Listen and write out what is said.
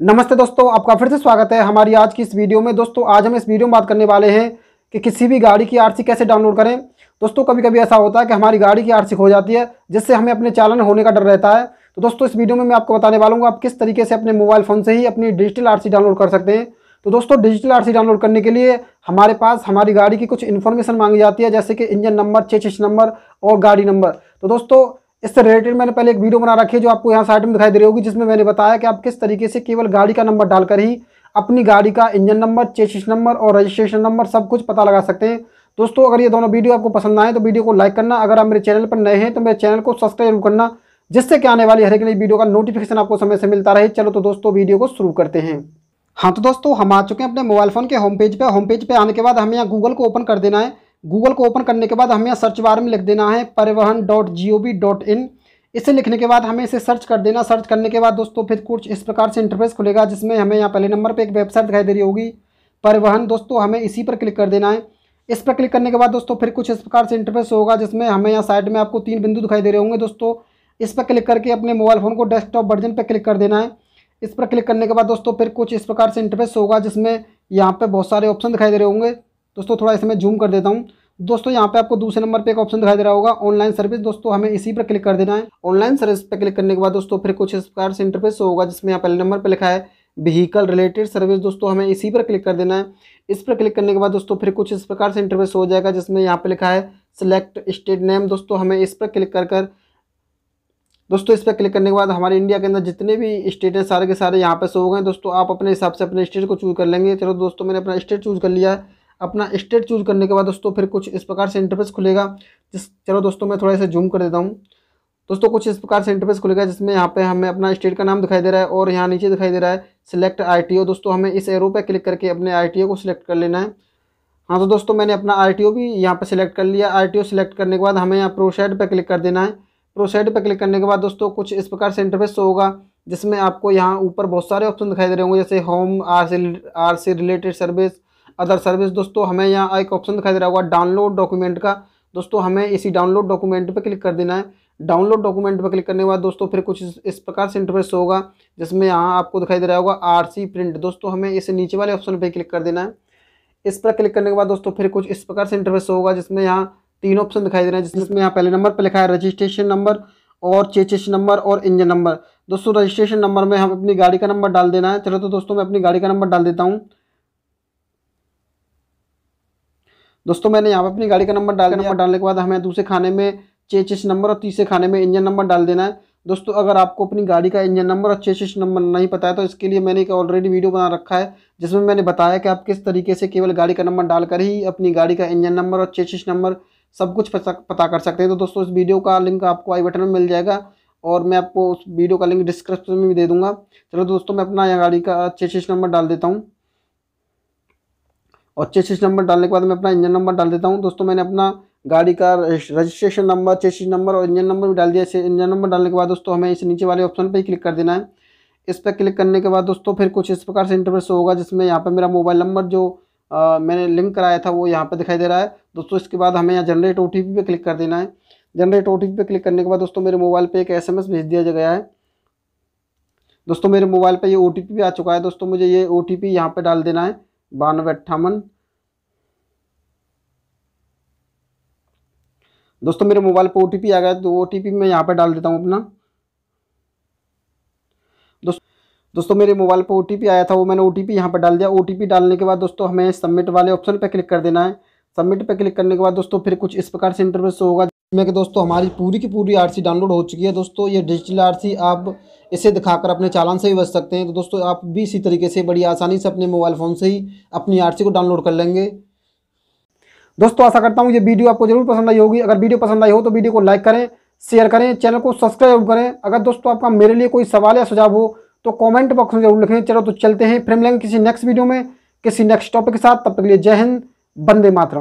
नमस्ते दोस्तों आपका फिर से स्वागत है हमारी आज की इस वीडियो में दोस्तों आज हम इस वीडियो में बात करने वाले हैं कि किसी भी गाड़ी की आरसी कैसे डाउनलोड करें दोस्तों कभी कभी ऐसा होता है कि हमारी गाड़ी की आरसी खो जाती है जिससे हमें अपने चालन होने का डर रहता है तो दोस्तों इस वीडियो में मैं आपको बताने वाला हूँ आप किस तरीके से अपने मोबाइल फ़ोन से ही अपनी डिजिटल आर डाउनलोड कर सकते हैं तो दोस्तों डिजिटल आर डाउनलोड करने के लिए हमारे पास हमारी गाड़ी की कुछ इन्फॉर्मेशन मांगी जाती है जैसे कि इंजन नंबर चेचिस नंबर और गाड़ी नंबर तो दोस्तों इससे रिलेटेड मैंने पहले एक वीडियो बना रखी है जो आपको यहाँ साइड में दिखाई दे रही होगी जिसमें मैंने बताया कि आप किस तरीके से केवल गाड़ी का नंबर डालकर ही अपनी गाड़ी का इंजन नंबर चेसिस नंबर और रजिस्ट्रेशन नंबर सब कुछ पता लगा सकते हैं दोस्तों अगर ये दोनों वीडियो आपको पसंद आए तो वीडियो को लाइक करना अगर आप मेरे चैनल पर नए हैं तो मेरे चैनल को सब्सक्राइब जरूर करना जिससे कि आने वाली हर एक नई वीडियो का नोटिफिकेशन आपको समय से मिलता रहे चलो तो दोस्तों वीडियो को शुरू करते हैं हाँ तो दोस्तों हम आ चुके हैं अपने मोबाइल फ़ोन के होम पेज पे होम पेज पे आने के बाद हमें यहाँ गूगल को ओपन कर देना है गूगल को ओपन करने के बाद हमें यहाँ सर्च बार में लिख देना है Parivahan dot G O V dot in इसे लिखने के बाद हमें इसे सर्च कर देना सर्च करने के बाद दोस्तों फिर कुछ इस प्रकार से इंटरफेस खुलेगा जिसमें हमें यहाँ पहले नंबर पर एक वेबसाइट दिखाई दे रही होगी परिवहन दोस्तों हमें इसी पर क्लिक कर देना है इस पर क्लिक करने के बाद दोस्तों फिर कुछ इस प्रकार से इंटरफेस होगा जिसमें हमें यहाँ साइड में आपको तीन बिंदु दिखाई दे रहे होंगे दोस्तों इस पर क्लिक करके अपने मोबाइल फ़ोन को डेस्कटॉप वर्जन पर क्लिक कर देना है इस पर क्लिक करने के बाद दोस्तों फिर कुछ इस प्रकार से इंटरफेस होगा जिसमें यहाँ पर बहुत सारे ऑप्शन दिखाई दे रहे होंगे दोस्तों थोड़ा इसमें जूम कर देता हूँ दोस्तों यहाँ पे आपको दूसरे नंबर पे एक ऑप्शन दिखाई दे रहा होगा ऑनलाइन सर्विस दोस्तों हमें इसी पर क्लिक कर देना है ऑनलाइन सर्विस पर क्लिक करने के बाद दोस्तों फिर कुछ इस प्रकार से इंटरफेस होगा जिसमें यहाँ पहले नंबर पर लिखा है व्हीकल रिलेटेड सर्विस दोस्तों हमें इसी पर क्लिक कर देना है इस पर क्लिक करने के बाद दोस्तों फिर कुछ इस प्रकार से इंटरफेस हो जाएगा जिसमें यहाँ पर लिखा है सिलेक्ट स्टेट नेम दोस्तों हमें इस पर क्लिक कर कर दोस्तों इस पर क्लिक करने के बाद हमारे इंडिया के अंदर जितने भी स्टेट हैं सारे के सारे यहाँ पे सो हो गए दोस्तों आप अपने हिसाब से अपने स्टेट को चूज़ कर लेंगे चलो दोस्तों मैंने अपना स्टेट चूज़ कर लिया है अपना स्टेट चूज करने के बाद दोस्तों फिर कुछ इस प्रकार से इंटरफेस खुलेगा जिस चलो दोस्तों मैं थोड़ा इसे जूम कर देता हूँ दोस्तों कुछ इस प्रकार से इंटरफेस खुलेगा जिसमें यहाँ पे हमें अपना स्टेट का नाम दिखाई दे रहा है और यहाँ नीचे दिखाई दे रहा है सिलेक्ट आई दोस्तों हमें इस एरो पे क्लिक करके अपने आई को सिलेक्ट कर लेना है हाँ तो दोस्तों मैंने अपना आई भी यहाँ पर सिलेक्ट कर लिया आई सिलेक्ट करने के बाद हमें यहाँ प्रोसाइड पर क्लिक कर देना है प्रोसाइड पर क्लिक करने के बाद दोस्तों कुछ इस प्रकार से इंटरफेस होगा जिसमें आपको यहाँ ऊपर बहुत सारे ऑप्शन दिखाई दे रहे होंगे जैसे होम आर सी आर से रिलेटेड सर्विस अदर सर्विस दोस्तों हमें यहाँ एक ऑप्शन दिखाई दे रहा होगा डाउनलोड डॉक्यूमेंट का दोस्तों हमें इसी डाउनलोड डॉक्यूमेंट पर क्लिक कर देना है डाउनलोड डॉक्यूमेंट पर क्लिक करने के बाद दोस्तों फिर कुछ इस प्रकार से इंटरफेस होगा जिसमें यहाँ आपको दिखाई दे रहा होगा आर प्रिंट दोस्तों हमें इसे नीचे वाले ऑप्शन पर क्लिक कर देना है इस पर क्लिक करने के बाद दोस्तों फिर कुछ इस प्रकार से इंटरफेस होगा जिसमें यहाँ तीन ऑप्शन दिखाई दे रहे हैं जिसमें यहाँ पहले नंबर पर लिखा है रजिस्ट्रेशन नंबर और चेचिश नंबर और इंजन नंबर दोस्तों रजिस्ट्रेशन नंबर में हम अपनी गाड़ी का नंबर डाल देना है चलो तो दोस्तों मैं अपनी गाड़ी का नंबर डाल देता हूँ दोस्तों मैंने यहाँ पर अपनी गाड़ी का नंबर डाल नंबर डालने के बाद हमें दूसरे खाने में चेचिस नंबर और तीसरे खाने में इंजन नंबर डाल देना है दोस्तों अगर आपको अपनी गाड़ी का इंजन नंबर और चेसिस नंबर नहीं पता है तो इसके लिए मैंने एक ऑलरेडी वीडियो बना रखा है जिसमें मैंने बताया कि आप किस तरीके से केवल गाड़ी का नंबर डालकर ही अपनी गाड़ी का इंजन नंबर और चेसिस नंबर सब कुछ पता कर सकते हैं तो दोस्तों इस वीडियो का लिंक आपको आई बटन में मिल जाएगा और मैं आपको उस वीडियो का लिंक डिस्क्रिप्शन में भी दे दूँगा चलो दोस्तों मैं अपना यहाँ गाड़ी का चेसिस नंबर डाल देता हूँ और चेसिस नंबर डालने के बाद मैं अपना इंजन नंबर डाल देता हूँ दोस्तों मैंने अपना गाड़ी का रजिस्ट्रेशन नंबर चेसिस नंबर और इंजन नंबर भी डाल दिया इंजन नंबर डालने के बाद दोस्तों हमें इस नीचे वाले ऑप्शन पर ही क्लिक कर देना है इस पर क्लिक करने के बाद दोस्तों फिर कुछ इस प्रकार से इंटरव्यू होगा जिसमें यहाँ पर मेरा मोबाइल नंबर जो आ, मैंने लिंक कराया था वो यहाँ पर दिखाई दे रहा है दोस्तों इसके बाद हमें यहाँ जनरेट ओ टी पर क्लिक कर देना है जनरेट ओ टी पर क्लिक करने के बाद दोस्तों मेरे मोबाइल पर एक एस भेज दिया गया है दोस्तों मेरे मोबाइल पर ये ओ टी आ चुका है दोस्तों मुझे ये ओ टी पी यहाँ पर डाल देना है बानवे अट्ठावन दोस्तों मेरे मोबाइल पर ओ आ गया तो ओ मैं यहाँ पर डाल देता हूँ अपना दोस्तों दोस्तों मेरे मोबाइल पर ओ आया था वो मैंने ओ टी यहाँ पर डाल दिया ओ डालने के बाद दोस्तों हमें सबमिट वाले ऑप्शन पर क्लिक कर देना है सबमिट पर क्लिक करने के बाद दोस्तों फिर कुछ इस प्रकार से इंटरव्यू होगा में कि दोस्तों हमारी पूरी की पूरी आरसी डाउनलोड हो चुकी है दोस्तों ये डिजिटल आरसी आप इसे दिखाकर अपने चालान से भी बच सकते हैं तो दोस्तों आप भी इसी तरीके से बड़ी आसानी से अपने मोबाइल फ़ोन से ही अपनी आरसी को डाउनलोड कर लेंगे दोस्तों आशा करता हूँ ये वीडियो आपको जरूर पसंद आई होगी अगर वीडियो पसंद आई हो तो वीडियो को लाइक करें शेयर करें चैनल को सब्सक्राइब करें अगर दोस्तों आपका मेरे लिए कोई सवाल या सुझाव हो तो कॉमेंट बॉक्स में जरूर लिखें चलो तो चलते हैं फिर मिलेंगे किसी नेक्स्ट वीडियो में किसी नेक्स्ट टॉपिक के साथ तब तक के लिए जय हिंद बंदे मातरम